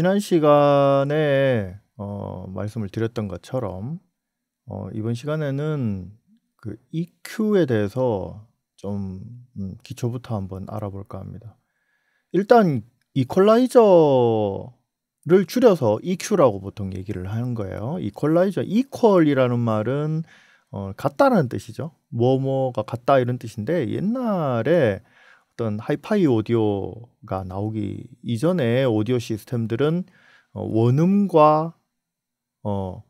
지난 시간에 어, 말씀을 드렸던 것처럼 어, 이번 시간에는 그 EQ에 대해서 좀 음, 기초부터 한번 알아볼까 합니다. 일단 이퀄라이저를 줄여서 EQ라고 보통 얘기를 하는 거예요. 이퀄라이저, 이퀄이라는 말은 어, 같다는 라 뜻이죠. 뭐뭐가 같다 이런 뜻인데 옛날에 어떤 하이파이 오디오가 나오기 이전에 오디오 시스템들은 어, 원음과 어,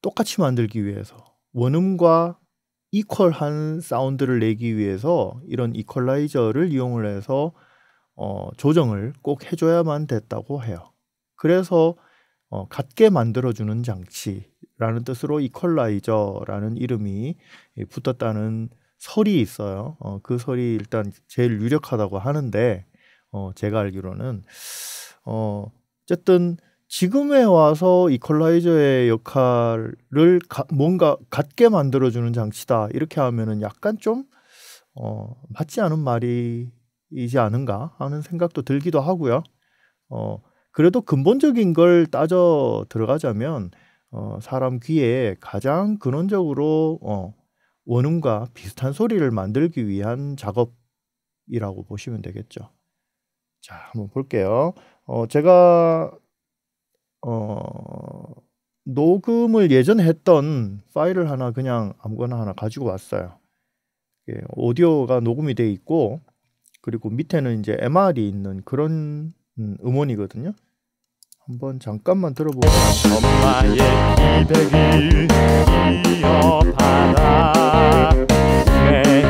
똑같이 만들기 위해서 원음과 이퀄한 사운드를 내기 위해서 이런 이퀄라이저를 이용을 해서 어, 조정을 꼭 해줘야만 됐다고 해요. 그래서 어, 같게 만들어주는 장치라는 뜻으로 이퀄라이저라는 이름이 예, 붙었다는 설이 있어요. 어, 그 설이 일단 제일 유력하다고 하는데 어, 제가 알기로는 어, 어쨌든 지금에 와서 이퀄라이저의 역할을 가, 뭔가 갖게 만들어주는 장치다 이렇게 하면은 약간 좀 어, 맞지 않은 말이지 않은가 하는 생각도 들기도 하고요. 어, 그래도 근본적인 걸 따져 들어가자면 어, 사람 귀에 가장 근원적으로 어, 원음과 비슷한 소리를 만들기 위한 작업이라고 보시면 되겠죠. 자, 한번 볼게요. 어, 제가 어, 녹음을 예전에 했던 파일을 하나 그냥 아무거나 하나 가지고 왔어요. 예, 오디오가 녹음이 돼 있고 그리고 밑에는 이제 MR이 있는 그런 음, 원이거든요 한번 잠깐만 들어보고 엄마의 기백을 이어받아 네,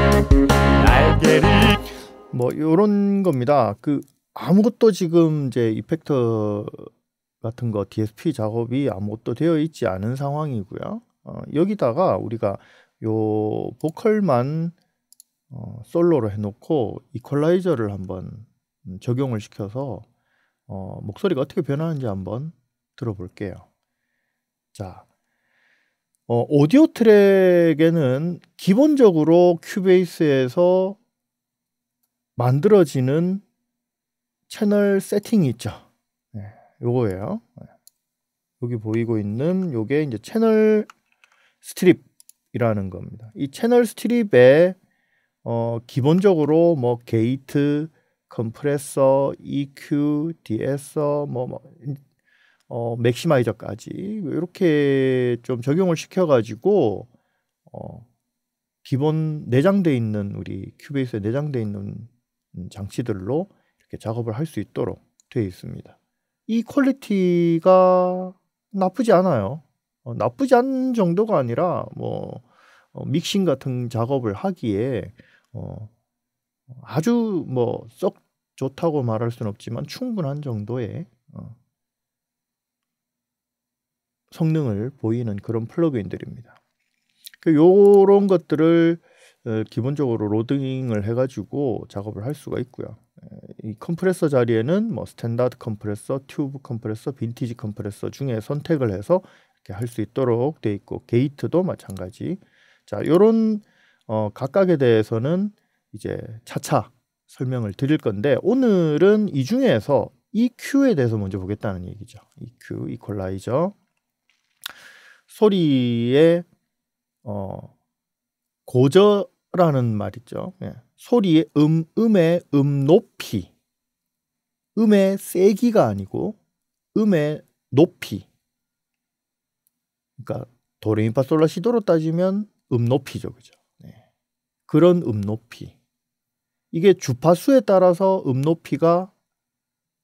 날개를 뭐 요런 겁니다 그 아무것도 지금 이제 이펙터 같은 거 DSP 작업이 아무것도 되어 있지 않은 상황이고요 어, 여기다가 우리가 요 보컬만 어, 솔로로 해놓고 이퀄라이저를 한번 음, 적용을 시켜서 어, 목소리가 어떻게 변하는지 한번 들어볼게요. 자, 어, 오디오 트랙에는 기본적으로 큐베이스에서 만들어지는 채널 세팅이 있죠. 네, 요거예요. 네. 여기 보이고 있는 요게 이제 채널 스트립이라는 겁니다. 이 채널 스트립에 어, 기본적으로 뭐 게이트, 컴프레서, EQ, 디에서 뭐, 뭐 어, 맥시마이저까지 뭐 이렇게 좀 적용을 시켜가지고 어, 기본 내장돼 있는 우리 큐베이스에 내장돼 있는 장치들로 이렇게 작업을 할 수 있도록 되어 있습니다. 이 퀄리티가 나쁘지 않아요. 어, 나쁘지 않은 정도가 아니라 뭐 어, 믹싱 같은 작업을 하기에 어, 아주 뭐 썩 좋다고 말할 수는 없지만 충분한 정도의 어, 성능을 보이는 그런 플러그인들입니다. 그 요런 것들을 어, 기본적으로 로딩을 해가지고 작업을 할 수가 있고요. 이 컴프레서 자리에는 뭐 스탠다드 컴프레서, 튜브 컴프레서, 빈티지 컴프레서 중에 선택을 해서 이렇게 할수 있도록 돼 있고 게이트도 마찬가지. 자, 요런 어, 각각에 대해서는 이제 차차 설명을 드릴 건데 오늘은 이 중에서 EQ에 대해서 먼저 보겠다는 얘기죠. E EQ, 이퀄라이저. 소리의 어, 고저라는 말이죠 예. 소리의 음, 음의 음 높이. 음의 세기가 아니고 음의 높이. 그러니까 도레미파솔라시도로 따지면 음 높이죠. 그죠? 네. 그런 음 높이. 이게 주파수에 따라서 음 높이가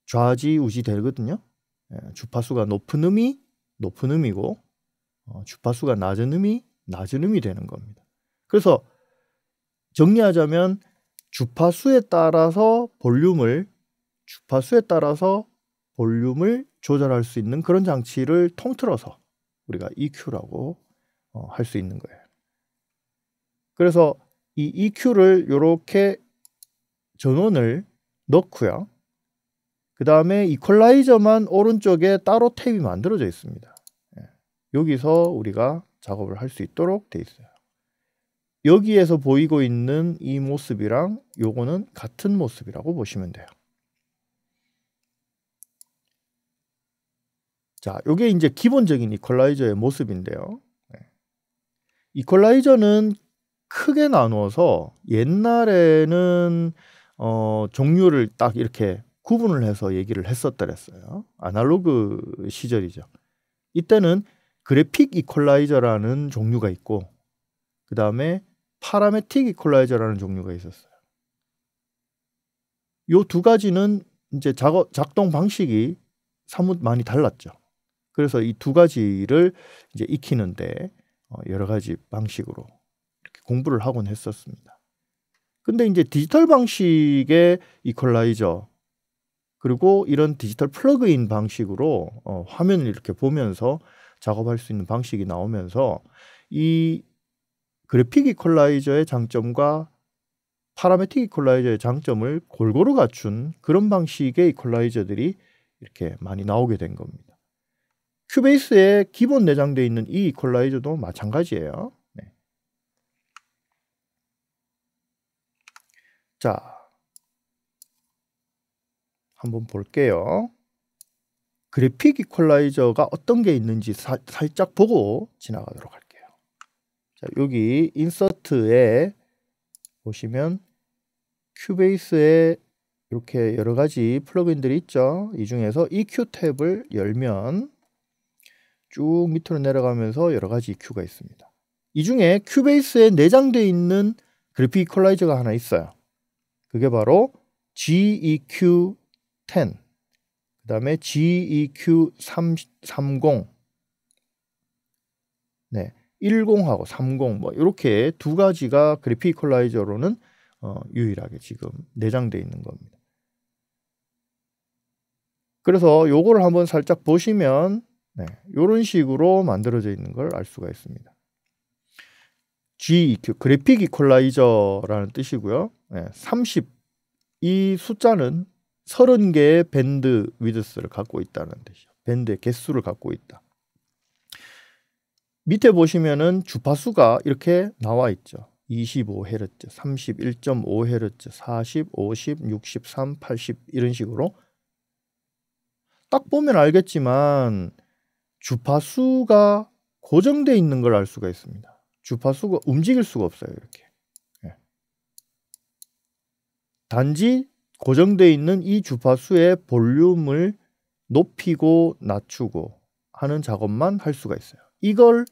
좌지우지 되거든요. 예, 주파수가 높은 음이 높은 음이고 어, 주파수가 낮은 음이 낮은 음이 되는 겁니다. 그래서 정리하자면 주파수에 따라서 볼륨을 주파수에 따라서 볼륨을 조절할 수 있는 그런 장치를 통틀어서 우리가 EQ라고 어, 할수 있는 거예요. 그래서 이 EQ를 이렇게 전원을 넣고요. 그 다음에 이퀄라이저만 오른쪽에 따로 탭이 만들어져 있습니다. 예. 여기서 우리가 작업을 할 수 있도록 돼 있어요. 여기에서 보이고 있는 이 모습이랑 요거는 같은 모습이라고 보시면 돼요. 자, 요게 이제 기본적인 이퀄라이저의 모습인데요. 예. 이퀄라이저는 크게 나누어서 옛날에는 어, 종류를 딱 이렇게 구분을 해서 얘기를 했었더랬어요. 아날로그 시절이죠. 이때는 그래픽 이퀄라이저라는 종류가 있고 그 다음에 파라메틱 이퀄라이저라는 종류가 있었어요. 요 두 가지는 이제 작업, 작동 방식이 사뭇 많이 달랐죠. 그래서 이 두 가지를 이제 익히는데 어, 여러 가지 방식으로 이렇게 공부를 하곤 했었습니다. 근데 이제 디지털 방식의 이퀄라이저 그리고 이런 디지털 플러그인 방식으로 어, 화면을 이렇게 보면서 작업할 수 있는 방식이 나오면서 이 그래픽 이퀄라이저의 장점과 파라메틱 이퀄라이저의 장점을 골고루 갖춘 그런 방식의 이퀄라이저들이 이렇게 많이 나오게 된 겁니다. 큐베이스에 기본 내장되어 있는 이 이퀄라이저도 마찬가지예요. 자, 한번 볼게요. 그래픽 이퀄라이저가 어떤 게 있는지 사, 살짝 보고 지나가도록 할게요. 자, 여기 인서트에 보시면 큐베이스에 이렇게 여러 가지 플러그인들이 있죠. 이 중에서 EQ 탭을 열면 쭉 밑으로 내려가면서 여러 가지 EQ가 있습니다. 이 중에 큐베이스에 내장되어 있는 그래픽 이퀄라이저가 하나 있어요. 그게 바로 GEQ10, 그 다음에 GEQ30, 네, 10하고 30, 뭐, 이렇게 두 가지가 그래픽 이퀄라이저로는 어, 유일하게 지금 내장되어 있는 겁니다. 그래서 요거를 한번 살짝 보시면, 네, 요런 식으로 만들어져 있는 걸 알 수가 있습니다. GEQ 그래픽 이퀄라이저라는 뜻이고요. 30 이 숫자는 30개의 밴드 위드스를 갖고 있다는 뜻이죠. 밴드의 개수를 갖고 있다. 밑에 보시면은 주파수가 이렇게 나와 있죠. 25Hz, 31.5Hz, 40, 50, 63, 80 이런 식으로 딱 보면 알겠지만 주파수가 고정되어 있는 걸 알 수가 있습니다. 주파수가 움직일 수가 없어요. 이렇게. 예. 단지 고정되어 있는 이 주파수의 볼륨을 높이고 낮추고 하는 작업만 할 수가 있어요. 이걸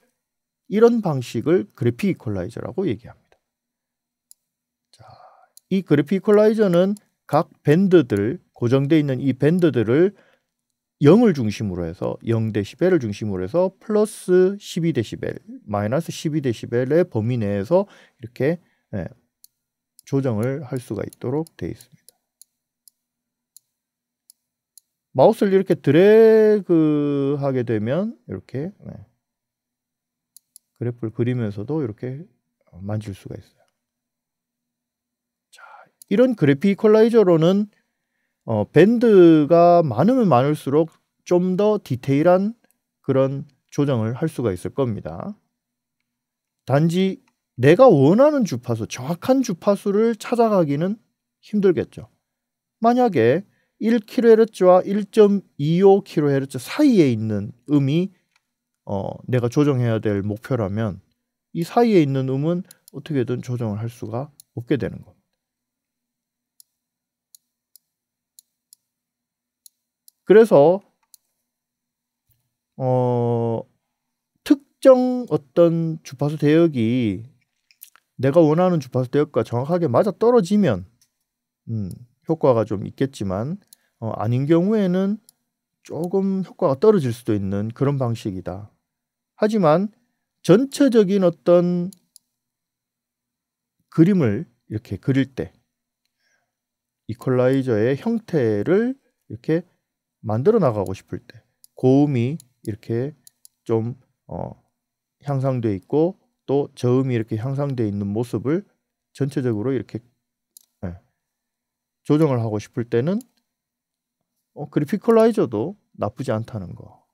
이런 방식을 그래픽 이퀄라이저라고 얘기합니다. 자, 이 그래픽 이퀄라이저는 각 밴드들 고정되어 있는 이 밴드들을 0을 중심으로 해서 0데시벨을 중심으로 해서 플러스 12데시벨, 마이너스 12데시벨의 범위 내에서 이렇게 예, 조정을 할 수가 있도록 되어 있습니다. 마우스를 이렇게 드래그 하게 되면 이렇게 예, 그래프를 그리면서도 이렇게 만질 수가 있어요. 자, 이런 그래픽 이퀄라이저로는 어, 밴드가 많으면 많을수록 좀 더 디테일한 그런 조정을 할 수가 있을 겁니다. 단지 내가 원하는 주파수, 정확한 주파수를 찾아가기는 힘들겠죠. 만약에 1kHz와 1.25kHz 사이에 있는 음이 어, 내가 조정해야 될 목표라면 이 사이에 있는 음은 어떻게든 조정을 할 수가 없게 되는 겁니다. 그래서 어 특정 어떤 주파수 대역이 내가 원하는 주파수 대역과 정확하게 맞아 떨어지면 음, 효과가 좀 있겠지만 어, 아닌 경우에는 조금 효과가 떨어질 수도 있는 그런 방식이다. 하지만 전체적인 어떤 그림을 이렇게 그릴 때 이퀄라이저의 형태를 이렇게 만들어 나가고 싶을 때 고음이 이렇게 좀 어, 향상돼 있고 또 저음이 이렇게 향상돼 있는 모습을 전체적으로 이렇게 네, 조정을 하고 싶을 때는 어, 그래피컬라이저도 나쁘지 않다는 거.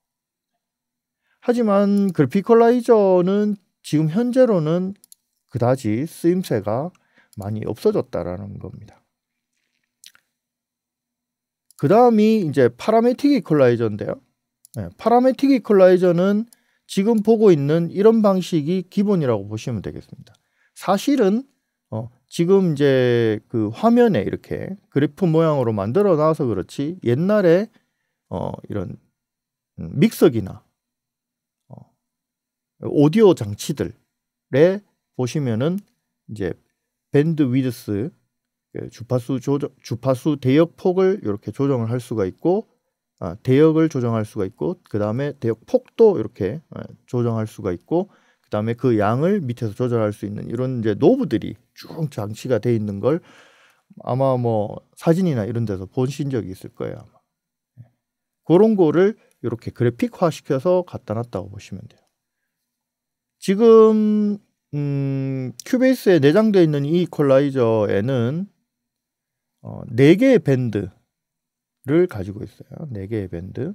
하지만 그래피컬라이저는 지금 현재로는 그다지 쓰임새가 많이 없어졌다라는 겁니다. 그 다음이 이제 파라메틱 이퀄라이저인데요. 네, 파라메틱 이퀄라이저는 지금 보고 있는 이런 방식이 기본이라고 보시면 되겠습니다. 사실은 어, 지금 이제 그 화면에 이렇게 그래프 모양으로 만들어 놔서 그렇지 옛날에 어, 이런 믹서기나 어, 오디오 장치들에 보시면은 이제 밴드 위드스 예, 주파수 조정, 주파수 대역 폭을 이렇게 조정을 할 수가 있고 아, 대역을 조정할 수가 있고 그 다음에 대역 폭도 이렇게 아, 조정할 수가 있고 그 다음에 그 양을 밑에서 조절할 수 있는 이런 이제 노브들이 쭉 장치가 돼 있는 걸 아마 뭐 사진이나 이런 데서 보신 적이 있을 거예요 아마 예. 그런 거를 이렇게 그래픽화 시켜서 갖다 놨다고 보시면 돼요. 지금 음, 큐베이스에 내장되어 있는 이 이퀄라이저에는 어, 4개의 밴드를 가지고 있어요. 4개의 밴드.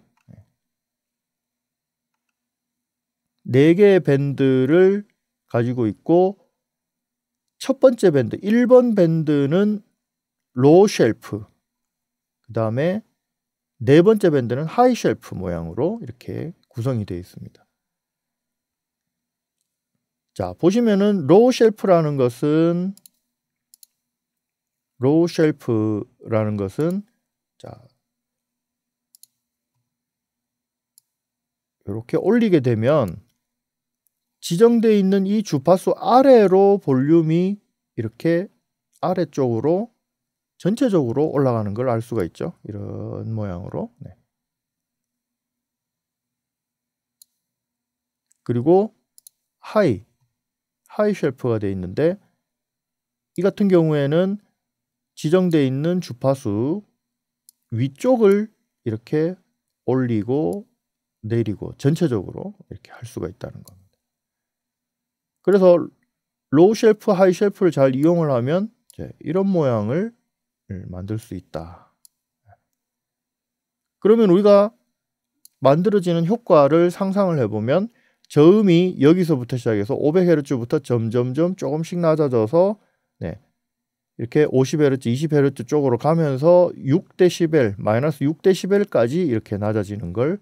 4개의 밴드를 가지고 있고 첫 번째 밴드, 1번 밴드는 로우 쉘프. 그다음에 네 번째 밴드는 하이 쉘프 모양으로 이렇게 구성이 되어 있습니다. 자, 보시면은 로우 쉘프라는 것은 로우 쉘프라는 것은 자 이렇게 올리게 되면 지정되어 있는 이 주파수 아래로 볼륨이 이렇게 아래쪽으로 전체적으로 올라가는 걸 알 수가 있죠. 이런 모양으로. 네. 그리고 하이, 하이 쉘프가 되어 있는데 이 같은 경우에는 지정되어 있는 주파수 위쪽을 이렇게 올리고 내리고 전체적으로 이렇게 할 수가 있다는 겁니다. 그래서 로우 쉘프, 하이 쉘프를 잘 이용을 하면 이런 모양을 만들 수 있다. 그러면 우리가 만들어지는 효과를 상상을 해보면 저음이 여기서부터 시작해서 500Hz부터 점점점 조금씩 낮아져서 네, 이렇게 50Hz, 20Hz 쪽으로 가면서 6dB, 마이너스 6dB까지 이렇게 낮아지는 걸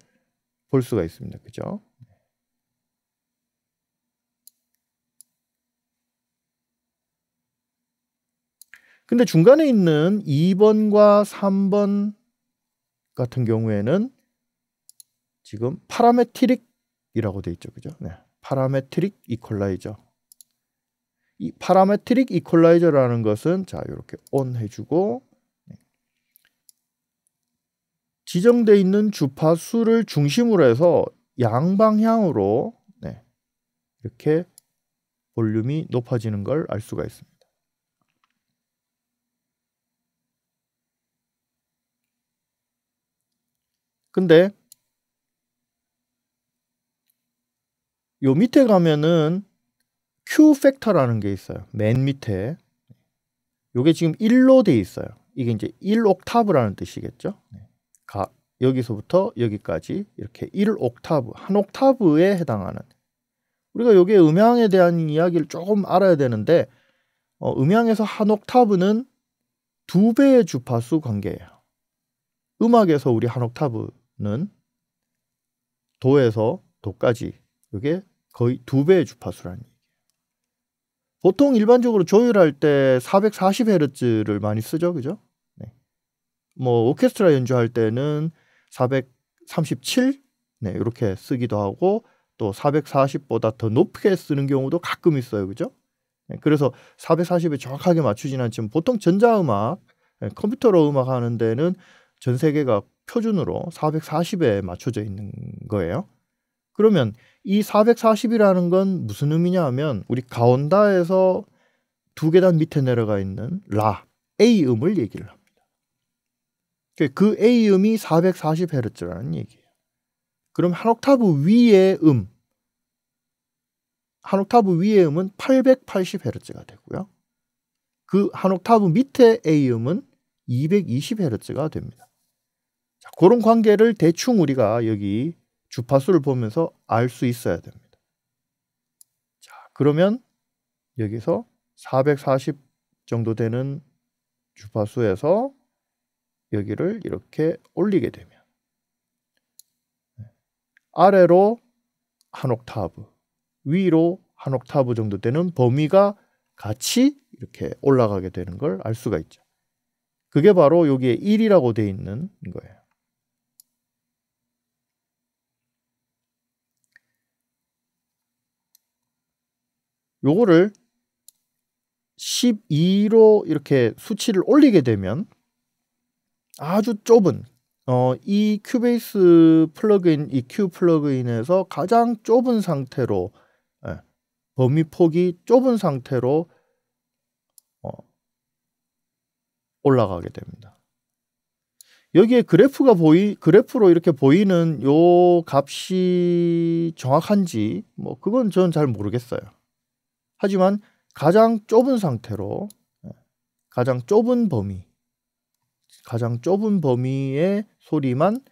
볼 수가 있습니다. 그죠? 근데 중간에 있는 2번과 3번 같은 경우에는 지금 파라메트릭이라고 돼 있죠. 그죠? 네. 파라메트릭 이퀄라이저. 이 파라메트릭 이퀄라이저라는 것은 자 이렇게 on 해주고 네. 지정돼 있는 주파수를 중심으로 해서 양방향으로 네, 이렇게 볼륨이 높아지는 걸 알 수가 있습니다. 근데 요 밑에 가면은 Q 팩터라는 게 있어요. 맨 밑에. 요게 지금 1로 돼 있어요. 이게 이제 1옥타브라는 뜻이겠죠. 네. 가, 여기서부터 여기까지 이렇게 1옥타브, 한 옥타브에 해당하는 우리가 요게 음향에 대한 이야기를 조금 알아야 되는데 어, 음향에서 한 옥타브는 두 배의 주파수 관계예요. 음악에서 우리 한 옥타브는 도에서 도까지 이게 거의 두 배의 주파수라는 보통 일반적으로 조율할 때 440Hz를 많이 쓰죠, 그죠? 네. 뭐 오케스트라 연주할 때는 437, 네 이렇게 쓰기도 하고 또 440보다 더 높게 쓰는 경우도 가끔 있어요, 그죠? 네, 그래서 440에 정확하게 맞추진 않지만 보통 전자음악, 네, 컴퓨터로 음악 하는 데는 전 세계가 표준으로 440에 맞춰져 있는 거예요. 그러면 이 440이라는 건 무슨 의미냐 하면 우리 가온다에서 두 계단 밑에 내려가 있는 라 A 음을 얘기를 합니다. 그, 그 A 음이 440Hz라는 얘기예요. 그럼 한 옥타브 위의 음, 한 옥타브 위의 음은 880Hz가 되고요. 그 한 옥타브 밑에 A 음은 220Hz가 됩니다. 자, 그런 관계를 대충 우리가 여기 주파수를 보면서 알 수 있어야 됩니다. 자, 그러면 여기서 440 정도 되는 주파수에서 여기를 이렇게 올리게 되면 아래로 한 옥타브, 위로 한 옥타브 정도 되는 범위가 같이 이렇게 올라가게 되는 걸 알 수가 있죠. 그게 바로 여기에 1이라고 되어 있는 거예요. 요거를 12로 이렇게 수치를 올리게 되면 아주 좁은 어, 이 큐베이스 플러그인, 이 큐 플러그인에서 가장 좁은 상태로 예, 범위 폭이 좁은 상태로 어, 올라가게 됩니다. 여기에 그래프가 보이 그래프로 이렇게 보이는 요 값이 정확한지 뭐 그건 저는 잘 모르겠어요. 하지만 가장 좁은 상태로 예, 가장 좁은 범위 가장 좁은 범위의 소리만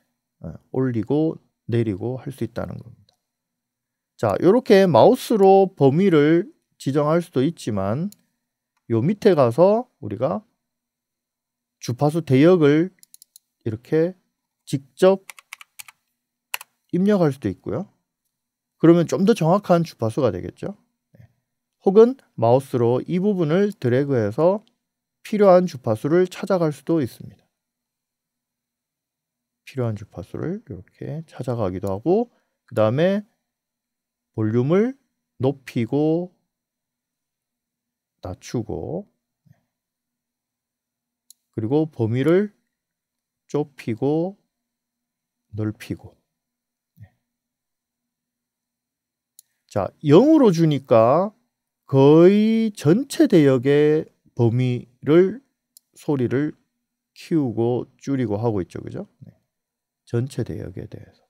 예, 올리고 내리고 할 수 있다는 겁니다. 자, 이렇게 마우스로 범위를 지정할 수도 있지만 요 밑에 가서 우리가 주파수 대역을 이렇게 직접 입력할 수도 있고요. 그러면 좀 더 정확한 주파수가 되겠죠. 혹은 마우스로 이 부분을 드래그해서 필요한 주파수를 찾아갈 수도 있습니다. 필요한 주파수를 이렇게 찾아가기도 하고 그 다음에 볼륨을 높이고 낮추고 그리고 범위를 좁히고 넓히고 네. 자 0으로 주니까 거의 전체 대역의 범위를 소리를 키우고 줄이고 하고 있죠. 그죠? 네. 전체 대역에 대해서.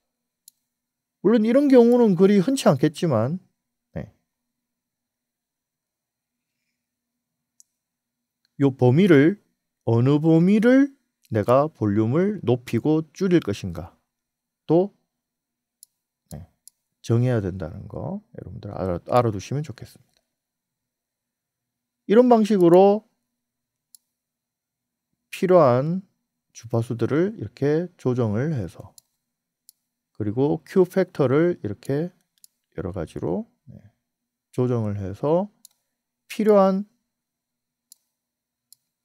물론 이런 경우는 그리 흔치 않겠지만 네. 요 범위를 어느 범위를 내가 볼륨을 높이고 줄일 것인가 또 네. 정해야 된다는 거 여러분들 알아, 알아두시면 좋겠습니다. 이런 방식으로 필요한 주파수들을 이렇게 조정을 해서 그리고 Q 팩터를 이렇게 여러 가지로 네, 조정을 해서 필요한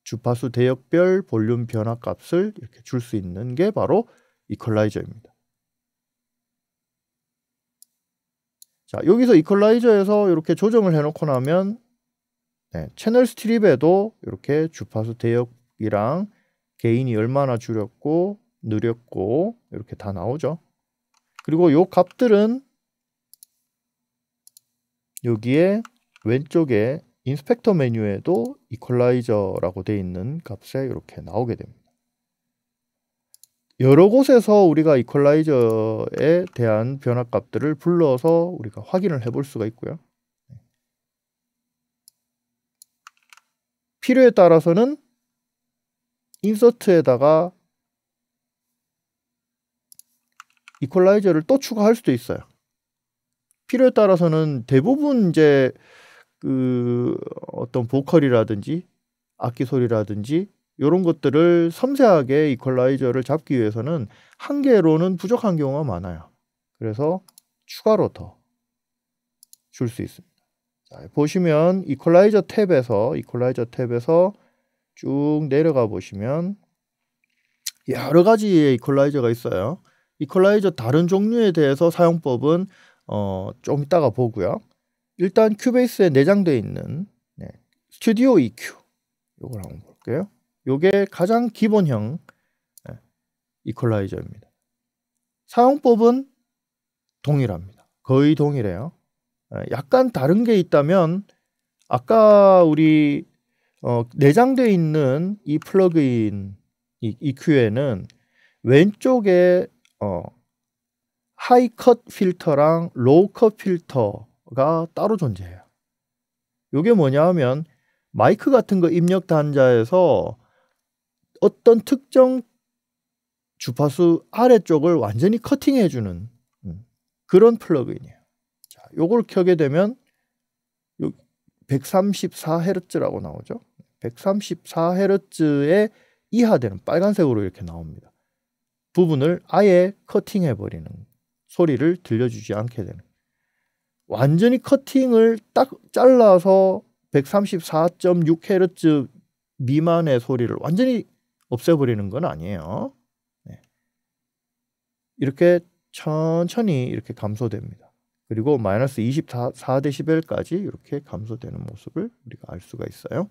주파수 대역별 볼륨 변화 값을 이렇게 줄 수 있는 게 바로 이퀄라이저입니다. 자, 여기서 이퀄라이저에서 이렇게 조정을 해놓고 나면 네, 채널 스트립에도 이렇게 주파수 대역이랑 개인이 얼마나 줄였고 느렸고 이렇게 다 나오죠. 그리고 요 값들은 여기에 왼쪽에 인스펙터 메뉴에도 이퀄라이저라고 되어 있는 값에 이렇게 나오게 됩니다. 여러 곳에서 우리가 이퀄라이저에 대한 변화값들을 불러서 우리가 확인을 해 볼 수가 있고요. 필요에 따라서는 인서트에다가 이퀄라이저를 또 추가할 수도 있어요. 필요에 따라서는 대부분 이제 그 어떤 보컬이라든지 악기 소리라든지 이런 것들을 섬세하게 이퀄라이저를 잡기 위해서는 한 개로는 부족한 경우가 많아요. 그래서 추가로 더 줄 수 있습니다. 보시면 이퀄라이저 탭에서 이퀄라이저 탭에서 쭉 내려가 보시면 여러 가지의 이퀄라이저가 있어요. 이퀄라이저 다른 종류에 대해서 사용법은 어, 좀 이따가 보고요. 일단 큐베이스에 내장되어 있는 네, 스튜디오 EQ 이걸 한번 볼게요. 요게 가장 기본형 네, 이퀄라이저입니다. 사용법은 동일합니다. 거의 동일해요. 어, 약간 다른 게 있다면 아까 우리 어, 내장되어 있는 이 플러그인 이 EQ에는 왼쪽에 어, 하이컷 필터랑 로우컷 필터가 따로 존재해요. 이게 뭐냐 면 마이크 같은 거 입력 단자에서 어떤 특정 주파수 아래쪽을 완전히 커팅해주는 음, 그런 플러그인이에요. 요걸 켜게 되면 134Hz라고 나오죠. 134Hz에 이하되는 빨간색으로 이렇게 나옵니다. 부분을 아예 커팅해버리는 소리를 들려주지 않게 되는 완전히 커팅을 딱 잘라서 134.6Hz 미만의 소리를 완전히 없애버리는 건 아니에요. 네. 이렇게 천천히 이렇게 감소됩니다. 그리고 마이너스 24데시벨까지 이렇게 감소되는 모습을 우리가 알 수가 있어요.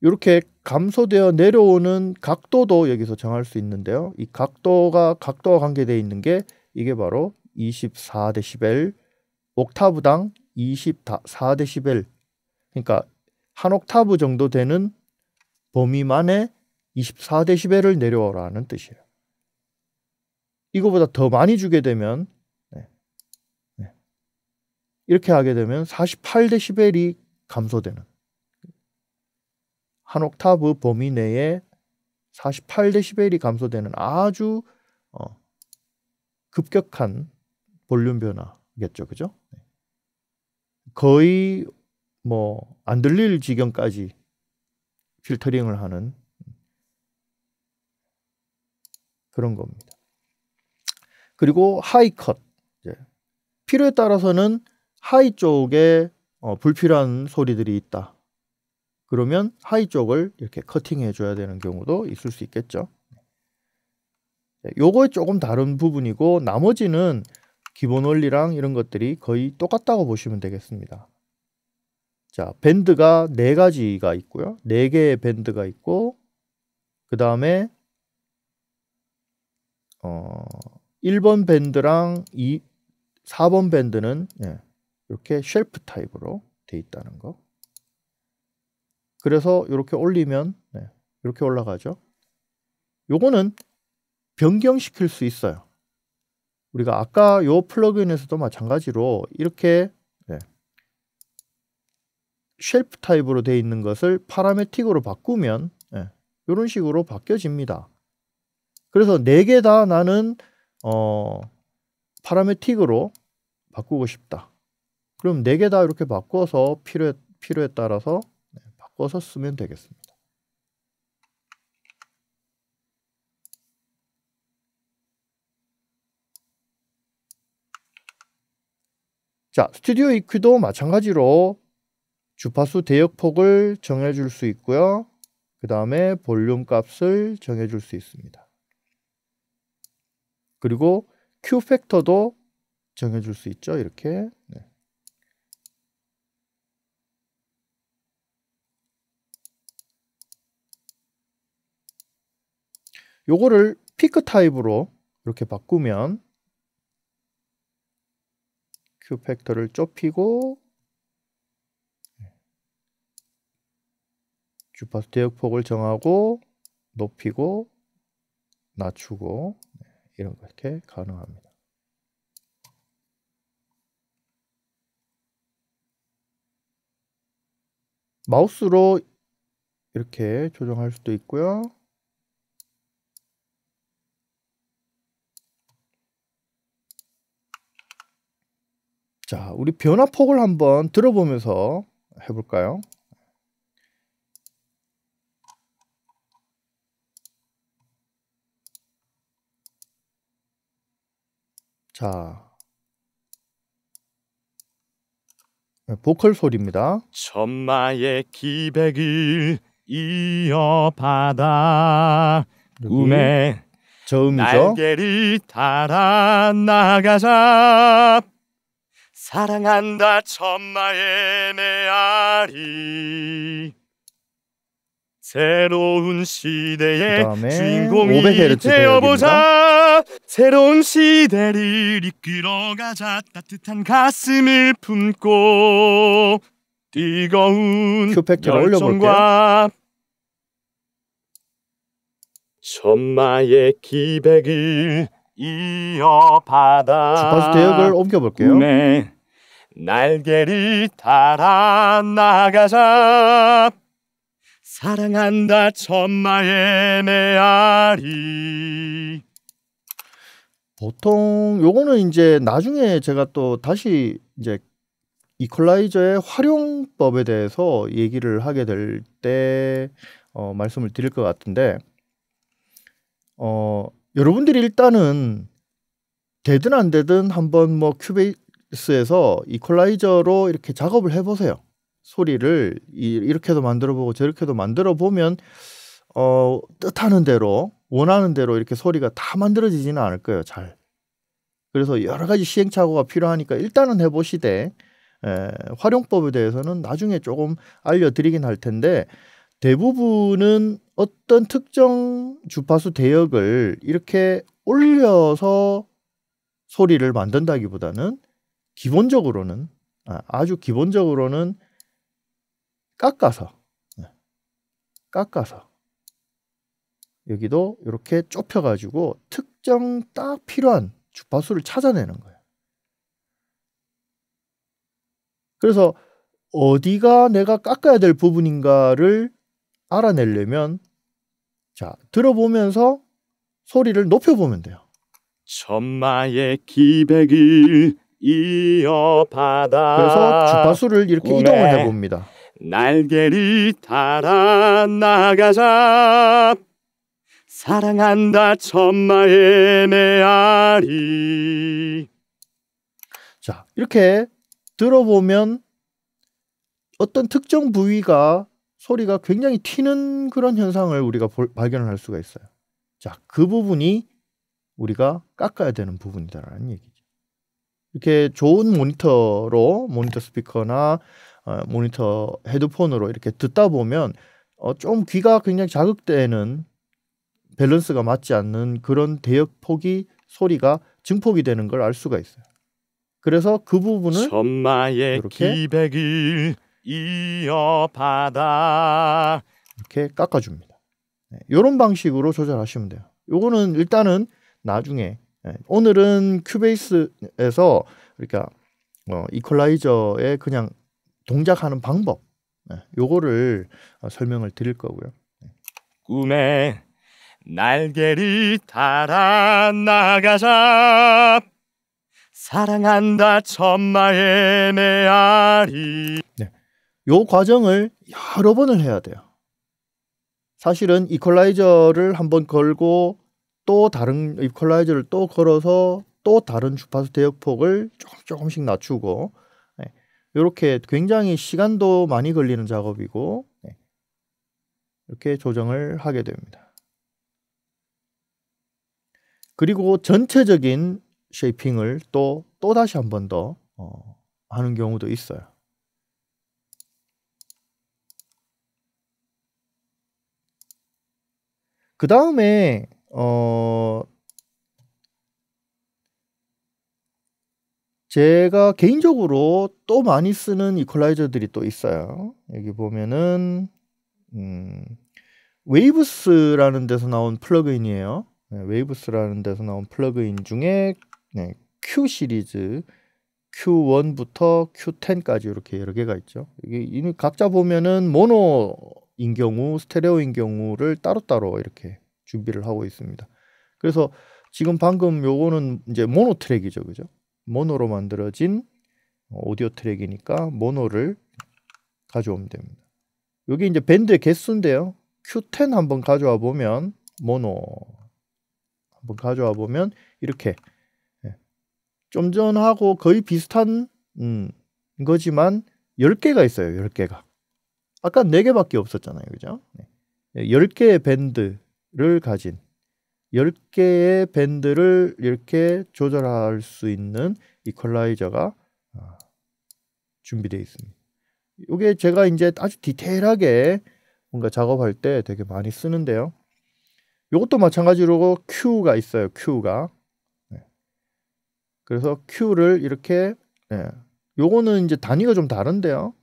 이렇게 감소되어 내려오는 각도도 여기서 정할 수 있는데요. 이 각도가 각도와 관계되어 있는 게 이게 바로 2 4데시 옥타브당 2 4데시 그러니까 한 옥타브 정도 되는 범위만에 2 4데시벨 내려오라는 뜻이에요. 이거보다 더 많이 주게 되면 네. 네. 이렇게 하게 되면 48데시벨이 감소되는 한 옥타브 범위 내에 48데시벨이 감소되는 아주 어, 급격한 볼륨 변화겠죠. 그죠? 네. 거의 뭐안 들릴 지경까지 필터링을 하는 그런 겁니다. 그리고 하이 컷. 필요에 따라서는 하이 쪽에 어, 불필요한 소리들이 있다. 그러면 하이 쪽을 이렇게 커팅해 줘야 되는 경우도 있을 수 있겠죠. 네, 요거 조금 다른 부분이고 나머지는 기본 원리랑 이런 것들이 거의 똑같다고 보시면 되겠습니다. 자, 밴드가 네 가지가 있고요. 네 개의 밴드가 있고 그 다음에 어, 1번 밴드랑 2, 4번 밴드는 예, 이렇게 쉘프 타입으로 돼 있다는 거. 그래서 이렇게 올리면 예, 네, 이렇게 올라가죠. 요거는 변경시킬 수 있어요. 우리가 아까 요 플러그인에서도 마찬가지로 이렇게 예, 쉘프 타입으로 돼 있는 것을 파라메틱으로 바꾸면 이런 예, 식으로 바뀌어집니다. 그래서 4개 다 나는 어, 파라메틱으로 바꾸고 싶다. 그럼 네 개 다 이렇게 바꿔서 필요에, 필요에 따라서 네, 바꿔서 쓰면 되겠습니다. 자, 스튜디오 EQ도 마찬가지로 주파수 대역폭을 정해줄 수 있고요. 그 다음에 볼륨 값을 정해줄 수 있습니다. 그리고 Q 팩터도 정해줄 수 있죠. 이렇게. 네. 요거를 피크 타입으로 이렇게 바꾸면 Q 팩터를 좁히고 주파수 대역폭을 정하고 높이고 낮추고 이런 거 이렇게 가능합니다. 마우스로 이렇게 조정할 수도 있고요. 자, 우리 변화폭을 한번 들어보면서 해볼까요? 자, 네, 보컬 소리입니다. 천마의 기백을 이어받아 꿈에 저음이죠. 날개를 달아 나가자 사랑한다 천마의 내 아리 새로운 시대의 주인공이 되어보자 새로운 시대를 이끌어가자 따뜻한 가슴을 품고 뜨거운 열정과 천마의 기백을 이어받아 주파수 대역을 옮겨볼게요 네. 날개를 달아 나가자 사랑한다 천마의 메아리 보통 요거는 이제 나중에 제가 또 다시 이제 이퀄라이저의 활용법에 대해서 얘기를 하게 될 때 어, 말씀을 드릴 것 같은데 어, 여러분들이 일단은 되든 안 되든 한번 뭐 큐베이스에서 이퀄라이저로 이렇게 작업을 해보세요. 소리를 이렇게도 만들어보고 저렇게도 만들어보면 어, 뜻하는 대로 원하는 대로 이렇게 소리가 다 만들어지지는 않을 거예요. 잘. 그래서 여러 가지 시행착오가 필요하니까 일단은 해보시되 에, 활용법에 대해서는 나중에 조금 알려드리긴 할 텐데 대부분은 어떤 특정 주파수 대역을 이렇게 올려서 소리를 만든다기보다는 기본적으로는 아, 아주 기본적으로는 깎아서 네. 깎아서 여기도 이렇게 좁혀가지고 특정 딱 필요한 주파수를 찾아내는 거예요. 그래서 어디가 내가 깎아야 될 부분인가를 알아내려면 자 들어보면서 소리를 높여보면 돼요. 천마의 기백을 이어받아 그래서 주파수를 이렇게 꿈에. 이동을 해봅니다. 날개를 달아 나가자 사랑한다 천마의 메아리 자 이렇게 들어보면 어떤 특정 부위가 소리가 굉장히 튀는 그런 현상을 우리가 볼, 발견을 할 수가 있어요. 자, 그 부분이 우리가 깎아야 되는 부분이다라는 얘기죠. 이렇게 좋은 모니터로 모니터 스피커나 어, 모니터 헤드폰으로 이렇게 듣다 보면 어, 좀 귀가 굉장히 자극되는 밸런스가 맞지 않는 그런 대역폭이 소리가 증폭이 되는 걸 알 수가 있어요. 그래서 그 부분을 이렇게 이렇게 깎아줍니다. 이런 네, 방식으로 조절하시면 돼요. 요거는 일단은 나중에 네, 오늘은 큐베이스에서 그러니까 어, 이퀄라이저에 그냥 동작하는 방법 네, 요거를 어, 설명을 드릴 거고요. 꿈에 날개를 달아 나가자 사랑한다 천마의 메아리 네. 요 과정을 여러 번을 해야 돼요. 사실은 이퀄라이저를 한번 걸고 또 다른 이퀄라이저를 또 걸어서 또 다른 주파수 대역폭을 조금 조금씩 낮추고 이렇게 굉장히 시간도 많이 걸리는 작업이고 네. 이렇게 조정을 하게 됩니다. 그리고 전체적인 쉐이핑을 또, 또 다시 한 번더 어, 하는 경우도 있어요. 그 다음에 어, 제가 개인적으로 또 많이 쓰는 이퀄라이저들이 또 있어요. 여기 보면은 음, 웨이브스라는 데서 나온 플러그인이에요. 네, 웨이브스라는 데서 나온 플러그인 중에 네, Q 시리즈 Q1부터 Q10까지 이렇게 여러 개가 있죠. 이게 각자 보면은 모노인 경우, 스테레오인 경우를 따로따로 이렇게 준비를 하고 있습니다. 그래서 지금 방금 요거는 이제 모노 트랙이죠. 그죠? 모노로 만들어진 오디오 트랙이니까 모노를 가져오면 됩니다. 여기 이제 밴드의 개수인데요. Q10 한번 가져와 보면 모노 한번 가져와 보면 이렇게 좀 예, 전하고 거의 비슷한 음, 거지만 10개가 있어요. 10개가. 아까 4개밖에 없었잖아요. 그죠? 10개의 밴드를 가진 1 0개의 밴드를 이렇게 조절할 수 있는 이퀄라이저가 아, 준비되어 있습니다. 이게 제가 이제 아주 디테일하게 뭔가 작업할 때 되게 많이 쓰는데요. 이것도 마찬가지로 Q가 있어요. Q가. 네. 그래서 Q를 이렇게 네. 요거는 이제 단위가 좀 다른데요.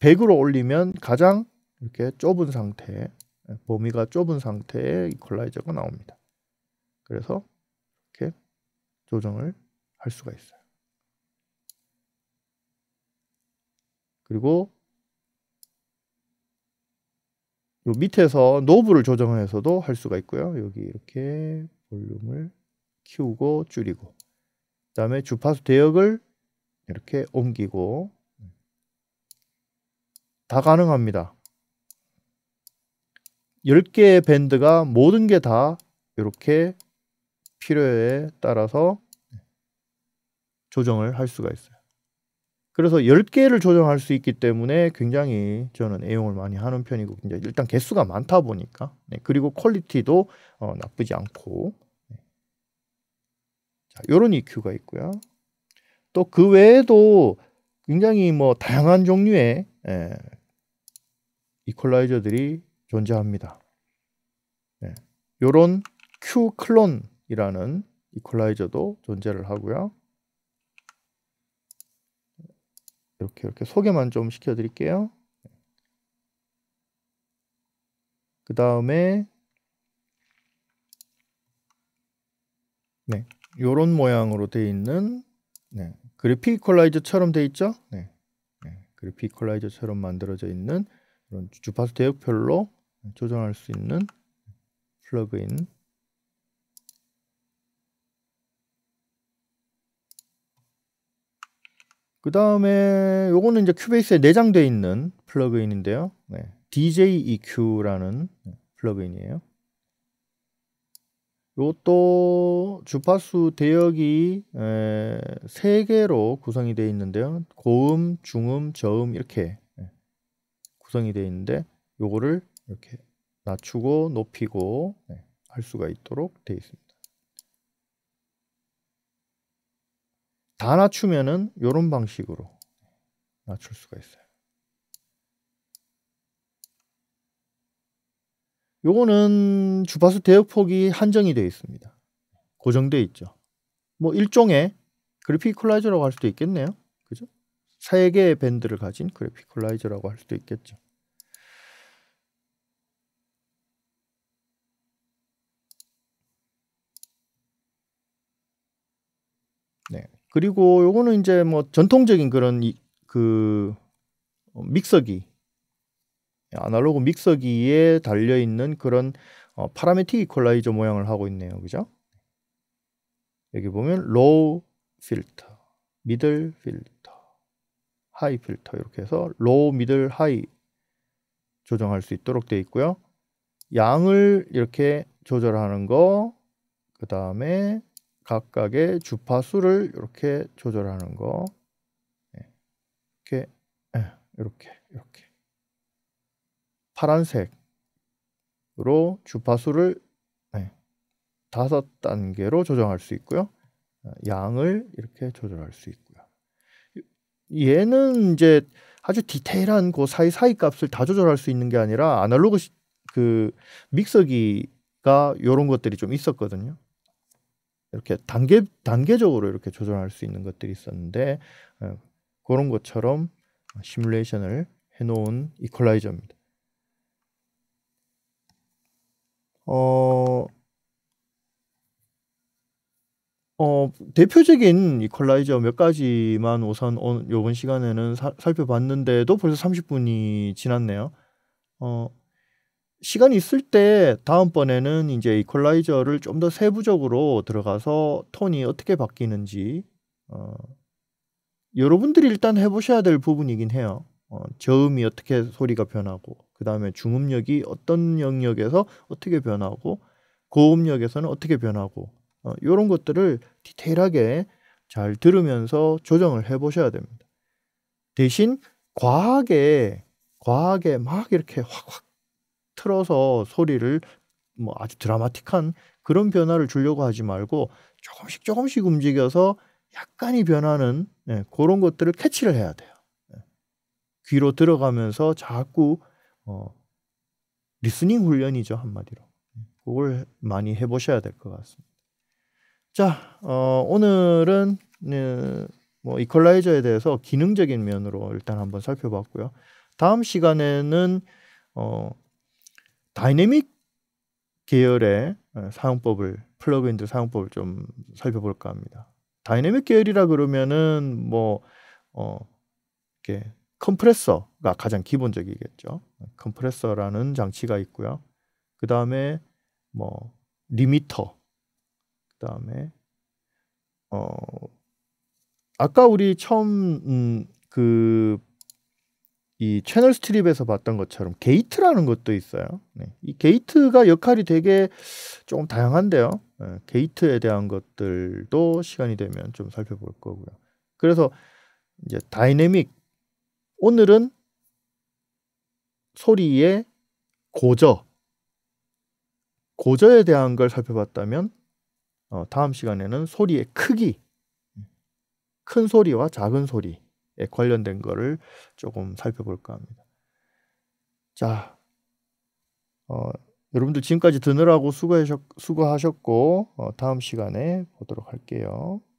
100으로 올리면 가장 이렇게 좁은 상태 예, 범위가 좁은 상태의 이퀄라이저가 나옵니다. 그래서 이렇게 조정을 할 수가 있어요. 그리고 요 밑에서 노브를 조정해서도 할 수가 있고요. 여기 이렇게 볼륨을 키우고 줄이고 그 다음에 주파수 대역을 이렇게 옮기고 네, 다 가능합니다. 10개의 밴드가 모든 게 다 이렇게 필요에 따라서 조정을 할 수가 있어요. 그래서 10개를 조정할 수 있기 때문에 굉장히 저는 애용을 많이 하는 편이고 일단 개수가 많다 보니까 네, 그리고 퀄리티도 어, 나쁘지 않고 네. 자, 요런 EQ가 있고요. 또 그 외에도 굉장히 뭐 다양한 종류의 에, 예, 이퀄라이저들이 존재합니다. 이런 예. q 클론이라는 이퀄라이저도 존재를 하고요. 이렇게 이렇게 소개만 좀 시켜드릴게요. 예. 그 다음에 네, 요런 모양으로 되 있는 네, 그래픽 이퀄라이저처럼 되 있죠? 네, 네, 그래픽 이퀄라이저처럼 만들어져 있는 이런 주파수 대역별로 조정할 수 있는 플러그인 그 다음에 요거는 이제 큐베이스에 내장되어 있는 플러그인인데요. 네. DJEQ라는 플러그인이에요. 이것도 주파수 대역이 에, 3개로 구성이 되어 있는데요. 고음, 중음, 저음 이렇게 예, 구성이 되어 있는데 요거를 이렇게 낮추고 높이고 네, 할 수가 있도록 되어 있습니다. 다 낮추면은 이런 방식으로 낮출 수가 있어요. 요거는 주파수 대역폭이 한정이 되어 있습니다. 고정되어 있죠. 뭐 일종의 그래픽 콜라이저라고 할 수도 있겠네요. 그죠? 세 개의 밴드를 가진 그래픽 콜라이저라고 할 수도 있겠죠. 네. 그리고 요거는 이제 뭐 전통적인 그런 이, 그 어, 믹서기 아날로그 믹서기에 달려 있는 그런 어, 파라메틱 이퀄라이저 모양을 하고 있네요. 그죠? 여기 보면 로우 필터, 미들 필터, 하이 필터 이렇게 해서 로우, 미들, 하이 조정할 수 있도록 되어 있고요. 양을 이렇게 조절하는 거, 그 다음에 각각의 주파수를 이렇게 조절하는 거 예. 이렇게 예, 이렇게 이렇게 파란색으로 주파수를 예, 다섯 단계로 조정할 수 있고요. 양을 이렇게 조절할 수 있고요. 얘는 이제 아주 디테일한 그 사이사이 값을 다 조절할 수 있는 게 아니라 아날로그 그 믹서기가 이런 것들이 좀 있었거든요. 이렇게 단계 단계적으로 이렇게 조절할 수 있는 것들이 있었는데 어, 그런 것처럼 시뮬레이션을 해놓은 이퀄라이저입니다. 어, 어, 대표적인 이퀄라이저 몇 가지만 우선 어, 이번 시간에는 사, 살펴봤는데도 벌써 30분이 지났네요. 어, 시간이 있을 때 다음번에는 이제 이퀄라이저를 좀 더 세부적으로 들어가서 톤이 어떻게 바뀌는지 어, 여러분들이 일단 해보셔야 될 부분이긴 해요. 어, 저음이 어떻게 소리가 변하고 그 다음에 중음력이 어떤 영역에서 어떻게 변하고 고음력에서는 어떻게 변하고 어, 이런 것들을 디테일하게 잘 들으면서 조정을 해보셔야 됩니다. 대신 과하게 과하게 막 이렇게 확확 틀어서 소리를 뭐 아주 드라마틱한 그런 변화를 주려고 하지 말고 조금씩 조금씩 움직여서 약간이 변하는 네, 그런 것들을 캐치를 해야 돼요. 네. 귀로 들어가면서 자꾸 어, 리스닝 훈련이죠 한마디로. 예, 그걸 많이 해보셔야 될 것 같습니다. 자, 어, 오늘은 네, 뭐 이퀄라이저에 대해서 기능적인 면으로 일단 한번 살펴봤고요. 다음 시간에는 어, 다이내믹 계열의 사용법을 플러그인들 사용법을 좀 살펴볼까 합니다. 다이내믹 계열이라 그러면은 뭐어 이렇게 컴프레서가 가장 기본적이겠죠. 컴프레서라는 장치가 있고요. 그 다음에 뭐 리미터, 그 다음에 어 아까 우리 처음 음, 그이 채널 스트립에서 봤던 것처럼 게이트라는 것도 있어요. 네. 이 게이트가 역할이 되게 조금 다양한데요. 네. 게이트에 대한 것들도 시간이 되면 좀 살펴볼 거고요. 그래서 이제 다이내믹 오늘은 소리의 고저 고저에 대한 걸 살펴봤다면 어, 다음 시간에는 소리의 크기 큰 소리와 작은 소리 에 관련된 거를 조금 살펴볼까 합니다. 자, 어, 여러분들 지금까지 듣느라고 수고하셨, 수고하셨고 어, 다음 시간에 보도록 할게요.